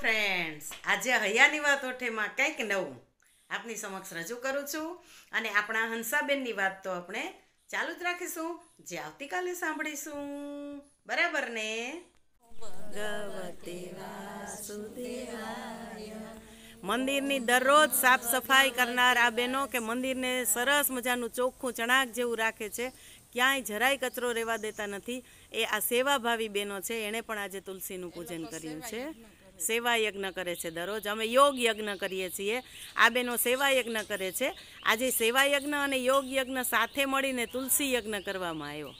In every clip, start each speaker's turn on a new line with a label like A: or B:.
A: friends આજે હૈયાની વાત ઓઠેમાં કંઈક નવું આપની સમક્ષ રજૂ કરું છું અને આપણા હંસાબેનની વાત તો આપણે ચાલુ જ રાખીશું જે આવતીકાલે સાંભળીશું બરાબર ને મંદિરની દરરોજ સાફ સફાઈ કરનાર આ બહેનો કે મંદિરને સરસ મજાનું ચોખ્ખું ચણાક જેવું રાખે છે ક્યાંય જરાય કચરો રહેવા દેતા નથી એ આ સેવાભાવી બહેનો છે એણે પણ આજે તુલસીનું પૂજન કર્યું છે સેવા યજ્ઞ કરે છે દરરોજ અમે યોગ યજ્ઞ કરીએ છીએ આ બહેનો સેવા યજ્ઞ કરે છે આજે સેવા યજ્ઞ અને યોગ યજ્ઞ સાથે મળીને તુલસી યજ્ઞ કરવામાં આવ્યો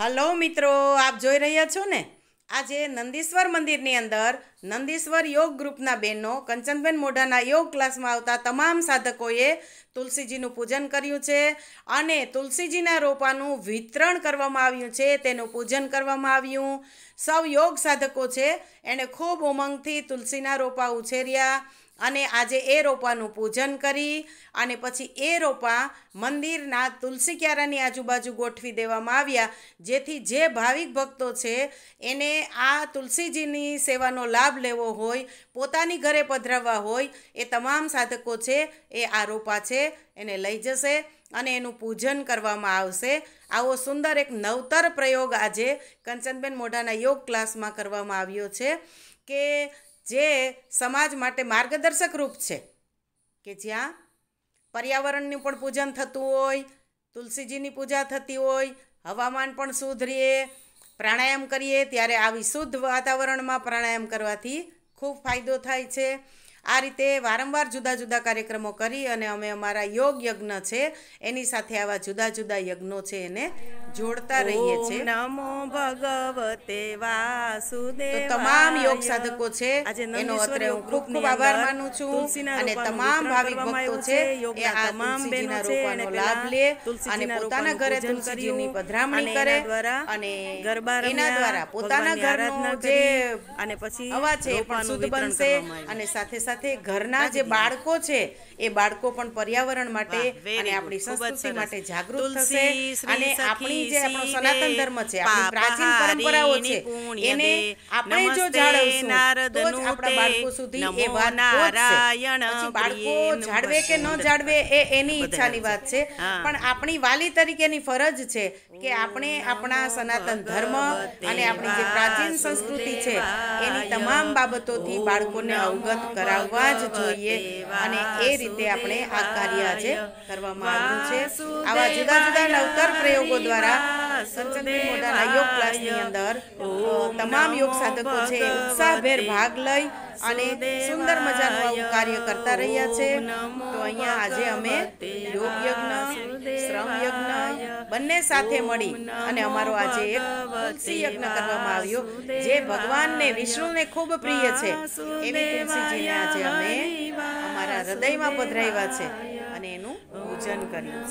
A: હલો મિત્રો આપ જોઈ રહ્યા છો ને આજે નંદીશ્વર મંદિરની અંદર નંદીશ્વર યોગ ગ્રુપના બહેનો કંચનબેન મોઢાના યોગ ક્લાસમાં આવતા તમામ સાધકોએ તુલસીજીનું પૂજન કર્યું છે અને તુલસીજીના રોપાનું વિતરણ કરવામાં આવ્યું છે તેનું પૂજન કરવામાં આવ્યું સૌ યોગ સાધકો છે એણે ખૂબ ઉમંગથી તુલસીના રોપા ઉછેર્યા અને આજે એ રોપાનું પૂજન કરી અને પછી એ રોપા મંદિરના તુલસી ક્યારાની આજુબાજુ ગોઠવી દેવામાં આવ્યા જેથી જે ભાવિક ભક્તો છે એને આ તુલસીજીની સેવાનો લાભ લાભ લેવો હોય પોતાની ઘરે પધરાવવા હોય એ તમામ સાધકો છે એ આરોપા છે એને લઈ જશે અને એનું પૂજન કરવામાં આવશે આવો સુંદર એક નવતર પ્રયોગ આજે કંચનબેન મોઢાના યોગ ક્લાસમાં કરવામાં આવ્યો છે કે જે સમાજ માટે માર્ગદર્શક રૂપ છે કે જ્યાં પર્યાવરણનું પણ પૂજન થતું હોય તુલસીજીની પૂજા થતી હોય હવામાન પણ સુધરીએ પ્રાણાયામ કરીએ ત્યારે આવી શુદ્ધ વાતાવરણમાં પ્રાણાયામ કરવાથી ખૂબ ફાયદો થાય છે આ રીતે વારંવાર જુદા જુદા કાર્યક્રમો કરી અને અમે અમારા યોગ યજ્ઞ છે એની સાથે આવા જુદા જુદા યજ્ઞો છે એને જોડતા રહીએ છીએ નમો ભગવતે વાસુદેવ તમામ યોગ સાધકો છે એનો અત્રે હું ખૂબ ખૂબ આભાર માનું છું અને તમામ ભાવિક ભક્તો છે એ આ તમામ બેનો રોપાનો લાભ લે અને પોતાના ઘરે તુલસીજીની પધરામણી કરે અને ગરબા એના દ્વારા પોતાના ઘરનો જે અને પછી અવાજ છે એ પણ શુદ્ધ બનશે અને સાથે સાથે ઘરના જે બાળકો છે એ બાળકો પણ પર્યાવરણ માટે અને આપણી સંસ્કૃતિ માટે જાગૃત થશે અને આપણી આપણી જે આપણો સનાતન ધર્મ છે આપણી પ્રાચીન પરંપરાઓ છે એને આપણે જો જાળવશું તો આપણા બાળકો સુધી એ વાત પહોંચશે પછી બાળકો જાળવે કે ન જાળવે એ એની ઈચ્છાની વાત છે પણ આપણી વાલી તરીકેની ફરજ છે કે આપણે આપણા સનાતન ધર્મ અને આપણી જે પ્રાચીન સંસ્કૃતિ છે એની તમામ બાબતોથી બાળકોને અવગત કરાવવા જ જોઈએ અને એ રીતે આપણે આ કાર્ય આજે કરવામાં આવ્યું છે આવા જુદા જુદા નવતર પ્રયોગો દ્વારા સંચનમોઢાના યોગ ક્લાસની અંદર તમામ યોગ સાધકો છે ઉત્સાહભેર ભાગ લઈ અને સુંદર મજાનું આવું કાર્ય કરતા રહ્યા છે તો અહીંયા આજે અમે યોગ યજ્ઞ શ્રમ યજ્ઞ બંને સાથે મળી અને અમારો આજે એક તુલસી યજ્ઞ કરવામાં આવ્યો જે ભગવાનને વિષ્ણુને ખૂબ પ્રિય છે એવી તુલસીજીને આજે અમે અમારા હૃદયમાં પધરાવ્યા છે અને એનું પૂજન કર્યું છે